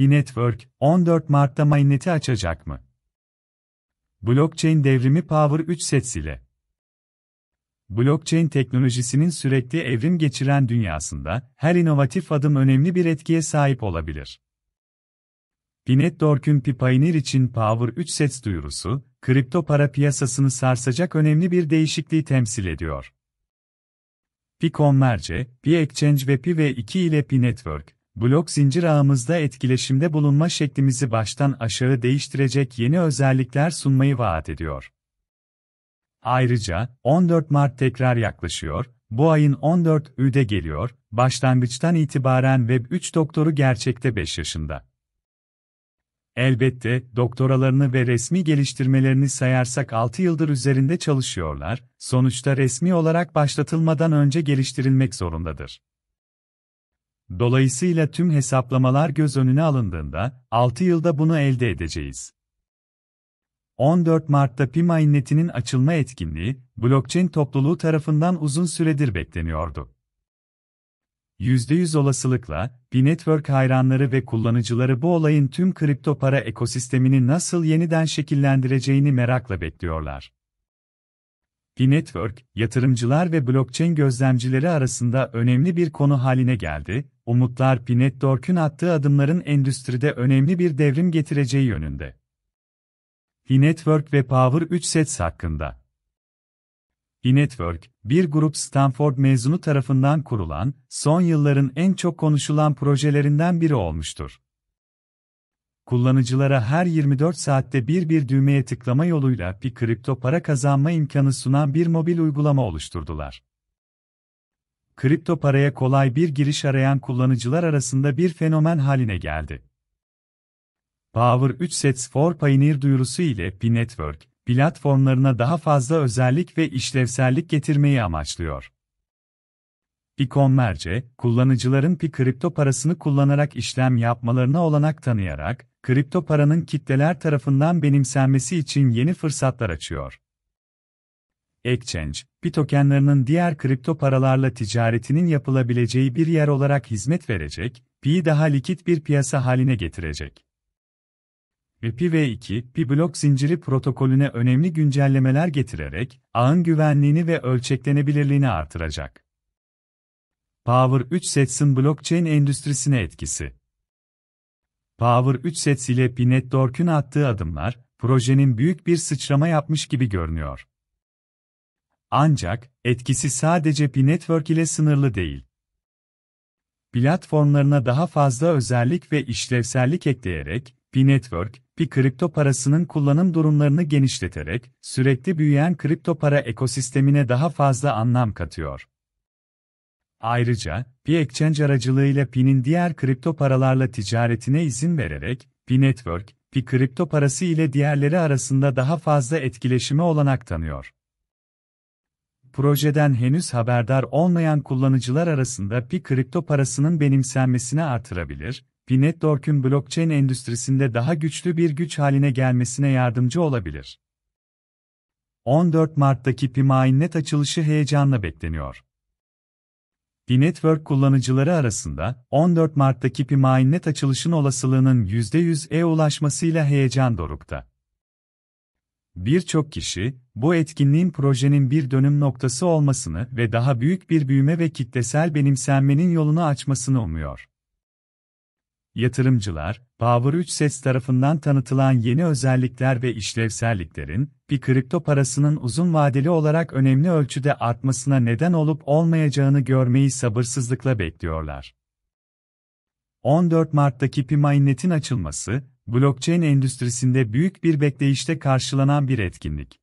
P-Network, 14 Mart'ta mainneti açacak mı? Blockchain devrimi Power 3 sets ile. Blockchain teknolojisinin sürekli evrim geçiren dünyasında her inovatif adım önemli bir etkiye sahip olabilir. Pinetdork'un Pioneer için Power 3 sets duyurusu, kripto para piyasasını sarsacak önemli bir değişikliği temsil ediyor. Pi Converge, Pi Exchange ve Pi V2 ile Pi Network, blok zincir ağımızda etkileşimde bulunma şeklimizi baştan aşağı değiştirecek yeni özellikler sunmayı vaat ediyor. Ayrıca, 14 Mart tekrar yaklaşıyor, bu ayın 14 üde geliyor, başlangıçtan itibaren Web3 doktoru gerçekte 5 yaşında. Elbette, doktoralarını ve resmi geliştirmelerini sayarsak 6 yıldır üzerinde çalışıyorlar, sonuçta resmi olarak başlatılmadan önce geliştirilmek zorundadır. Dolayısıyla tüm hesaplamalar göz önüne alındığında, 6 yılda bunu elde edeceğiz. 14 Mart'ta Pi netinin açılma etkinliği, blockchain topluluğu tarafından uzun süredir bekleniyordu. %100 olasılıkla, P-Network hayranları ve kullanıcıları bu olayın tüm kripto para ekosistemini nasıl yeniden şekillendireceğini merakla bekliyorlar. P-Network, yatırımcılar ve blockchain gözlemcileri arasında önemli bir konu haline geldi umutlar Pinet Dork'un attığı adımların endüstride önemli bir devrim getireceği yönünde. E-Network ve Power 3 Sets hakkında. E-Network, bir grup Stanford mezunu tarafından kurulan, son yılların en çok konuşulan projelerinden biri olmuştur. Kullanıcılara her 24 saatte bir bir düğmeye tıklama yoluyla bir kripto para kazanma imkanı sunan bir mobil uygulama oluşturdular kripto paraya kolay bir giriş arayan kullanıcılar arasında bir fenomen haline geldi. Power 3 Sets for Pioneer duyurusu ile Pi Network, platformlarına daha fazla özellik ve işlevsellik getirmeyi amaçlıyor. Piconmerce, kullanıcıların Pi kripto parasını kullanarak işlem yapmalarına olanak tanıyarak, kripto paranın kitleler tarafından benimsenmesi için yeni fırsatlar açıyor exchange, bitokenlarının diğer kripto paralarla ticaretinin yapılabileceği bir yer olarak hizmet verecek, pi daha likit bir piyasa haline getirecek. Pi V2, Pi blok zinciri protokolüne önemli güncellemeler getirerek ağın güvenliğini ve ölçeklenebilirliğini artıracak. Power 3 Sets'in blockchain endüstrisine etkisi. Power 3 Sets ile Pi Network'ün attığı adımlar, projenin büyük bir sıçrama yapmış gibi görünüyor. Ancak, etkisi sadece bir network ile sınırlı değil. Platformlarına daha fazla özellik ve işlevsellik ekleyerek, bir network, bir kripto parasının kullanım durumlarını genişleterek, sürekli büyüyen kripto para ekosistemine daha fazla anlam katıyor. Ayrıca, bir exchange aracılığıyla PIN'in diğer kripto paralarla ticaretine izin vererek, bir network, bir kripto parası ile diğerleri arasında daha fazla etkileşime olanak tanıyor projeden henüz haberdar olmayan kullanıcılar arasında Pi kripto parasının benimsenmesini artırabilir, Pi Network'ün blockchain endüstrisinde daha güçlü bir güç haline gelmesine yardımcı olabilir. 14 Mart'taki Pi Mainnet açılışı heyecanla bekleniyor. Pi Network kullanıcıları arasında 14 Mart'taki Pi Mainnet açılışın olasılığının %100'e e ulaşmasıyla heyecan dorukta. Birçok kişi, bu etkinliğin projenin bir dönüm noktası olmasını ve daha büyük bir büyüme ve kitlesel benimsenmenin yolunu açmasını umuyor. Yatırımcılar, Power 3 Sets tarafından tanıtılan yeni özellikler ve işlevselliklerin, bir kripto parasının uzun vadeli olarak önemli ölçüde artmasına neden olup olmayacağını görmeyi sabırsızlıkla bekliyorlar. 14 Mart'taki Pimainet'in açılması, blockchain endüstrisinde büyük bir bekleyişte karşılanan bir etkinlik.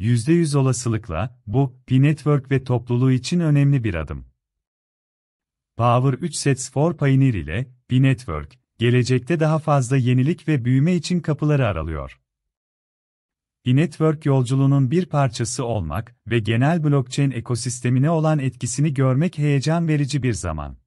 %100 olasılıkla bu, P-Network ve topluluğu için önemli bir adım. Power 3 Sets for Pioneer ile P-Network, gelecekte daha fazla yenilik ve büyüme için kapıları aralıyor. P-Network yolculuğunun bir parçası olmak ve genel blockchain ekosistemine olan etkisini görmek heyecan verici bir zaman.